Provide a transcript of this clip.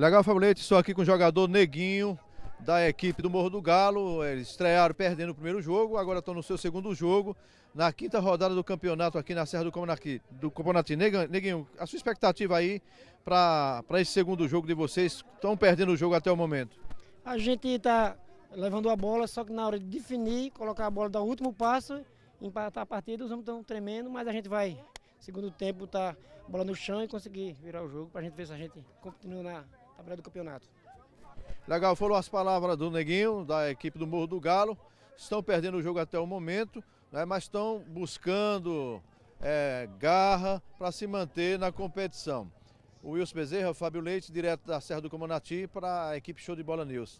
Legal, Fabulete, estou aqui com o jogador Neguinho, da equipe do Morro do Galo. Eles estrearam perdendo o primeiro jogo, agora estão no seu segundo jogo, na quinta rodada do campeonato aqui na Serra do Comanaqui, do Comanaqui. Neguinho, a sua expectativa aí para esse segundo jogo de vocês? Estão perdendo o jogo até o momento? A gente está levando a bola, só que na hora de definir, colocar a bola dar o último passo, empatar a partida, os homens estão tremendo, mas a gente vai, segundo tempo, tá bola no chão e conseguir virar o jogo para a gente ver se a gente continua na tabela do campeonato. Legal, foram as palavras do Neguinho, da equipe do Morro do Galo. Estão perdendo o jogo até o momento, né, mas estão buscando é, garra para se manter na competição. O Wilson Bezerra, Fábio Leite, direto da Serra do Comunati para a equipe Show de Bola News.